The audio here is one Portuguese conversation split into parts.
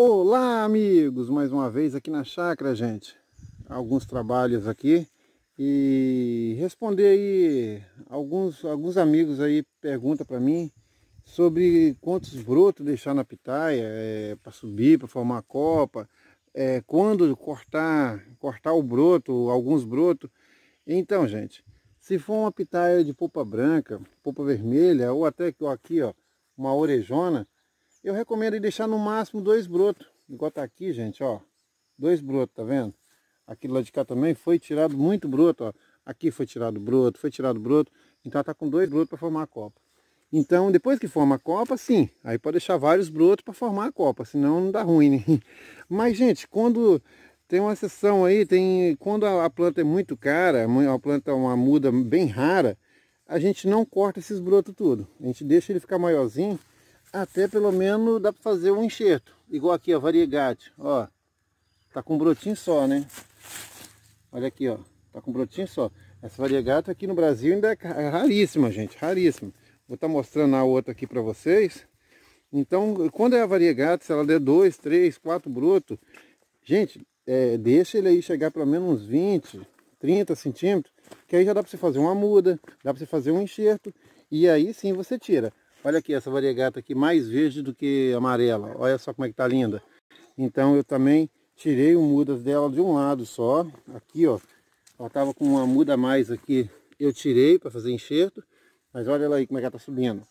Olá amigos, mais uma vez aqui na chácara gente Alguns trabalhos aqui E responder aí Alguns, alguns amigos aí pergunta para mim Sobre quantos brotos deixar na pitaia é, para subir, para formar a copa é, Quando cortar, cortar o broto, alguns brotos Então gente, se for uma pitaia de polpa branca, polpa vermelha Ou até aqui ó, uma orejona eu recomendo deixar no máximo dois brotos. Igual tá aqui, gente, ó. Dois brotos, tá vendo? Aqui do lado de cá também foi tirado muito broto, ó. Aqui foi tirado broto, foi tirado broto. Então tá com dois brotos para formar a copa. Então, depois que forma a copa, sim. Aí pode deixar vários brotos para formar a copa, senão não dá ruim, né? Mas, gente, quando tem uma sessão aí, tem quando a, planta é muito cara, a planta é uma muda bem rara, a gente não corta esses brotos tudo. A gente deixa ele ficar maiorzinho até pelo menos dá para fazer um enxerto. Igual aqui, ó, variegate ó. Tá com um brotinho só, né? Olha aqui, ó. Tá com um brotinho só. Essa variegata aqui no Brasil ainda é, é raríssima, gente. Raríssima. Vou estar tá mostrando a outra aqui para vocês. Então, quando é a variegata, se ela der dois, três, quatro brotos, gente, é, deixa ele aí chegar pelo menos uns 20, 30 centímetros, que aí já dá para você fazer uma muda, dá para você fazer um enxerto, e aí sim você tira. Olha aqui essa variegata aqui, mais verde do que amarela. Olha só como é que tá linda. Então eu também tirei o mudas dela de um lado só. Aqui, ó. Ela tava com uma muda a mais aqui. Eu tirei para fazer enxerto. Mas olha ela aí como é que ela tá subindo.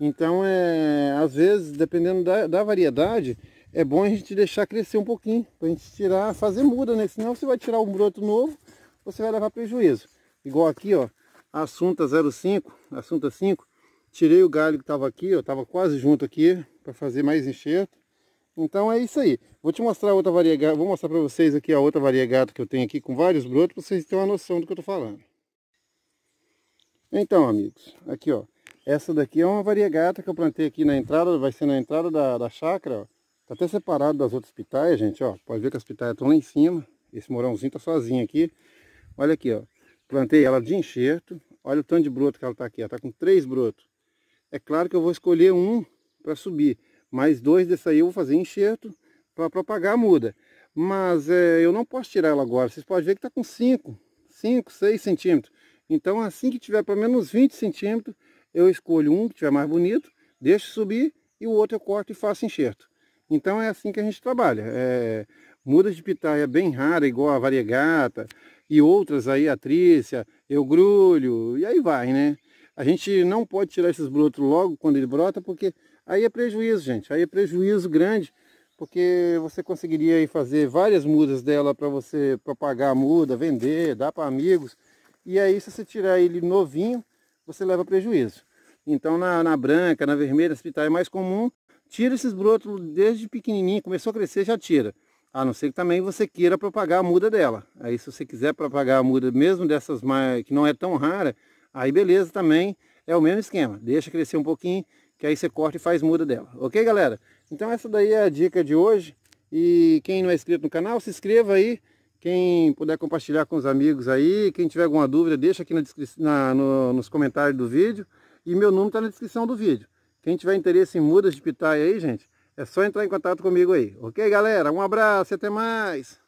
Então, é, às vezes, dependendo da, da variedade, é bom a gente deixar crescer um pouquinho. Pra gente tirar, fazer muda, né? Senão você vai tirar um broto novo, você vai levar prejuízo. Igual aqui, ó. Assunta 05, Assunta 5 Tirei o galho que estava aqui, eu estava quase junto aqui para fazer mais enxerto. Então é isso aí. Vou te mostrar outra variegada, vou mostrar para vocês aqui a outra variegada que eu tenho aqui com vários brotos para vocês terem uma noção do que eu estou falando. Então, amigos, aqui ó, essa daqui é uma variegata que eu plantei aqui na entrada, vai ser na entrada da, da chácara, ó. Tá até separado das outras pitaias, gente, ó. Pode ver que as pitaias estão lá em cima. Esse morãozinho tá sozinho aqui. Olha aqui, ó. Plantei ela de enxerto. Olha o tanto de broto que ela tá aqui, ó. Tá com três brotos. É claro que eu vou escolher um para subir, mas dois dessa aí eu vou fazer enxerto para propagar a muda. Mas é, eu não posso tirar ela agora, vocês podem ver que está com 5, 5, 6 centímetros. Então assim que tiver pelo menos 20 centímetros, eu escolho um que tiver mais bonito, deixo subir e o outro eu corto e faço enxerto. Então é assim que a gente trabalha. É, mudas de pitaia é bem rara, igual a variegata e outras aí, a trícia, eu grulho, e aí vai, né? A gente não pode tirar esses brotos logo quando ele brota, porque aí é prejuízo, gente. Aí é prejuízo grande, porque você conseguiria aí fazer várias mudas dela para você propagar a muda, vender, dar para amigos. E aí, se você tirar ele novinho, você leva prejuízo. Então, na, na branca, na vermelha, esse pitai é mais comum. Tira esses brotos desde pequenininho, começou a crescer, já tira. A não ser que também você queira propagar a muda dela. Aí, se você quiser propagar a muda mesmo dessas que não é tão rara, Aí beleza também, é o mesmo esquema. Deixa crescer um pouquinho, que aí você corta e faz muda dela. Ok, galera? Então essa daí é a dica de hoje. E quem não é inscrito no canal, se inscreva aí. Quem puder compartilhar com os amigos aí. Quem tiver alguma dúvida, deixa aqui na na, no, nos comentários do vídeo. E meu número está na descrição do vídeo. Quem tiver interesse em mudas de pitaia aí, gente, é só entrar em contato comigo aí. Ok, galera? Um abraço e até mais!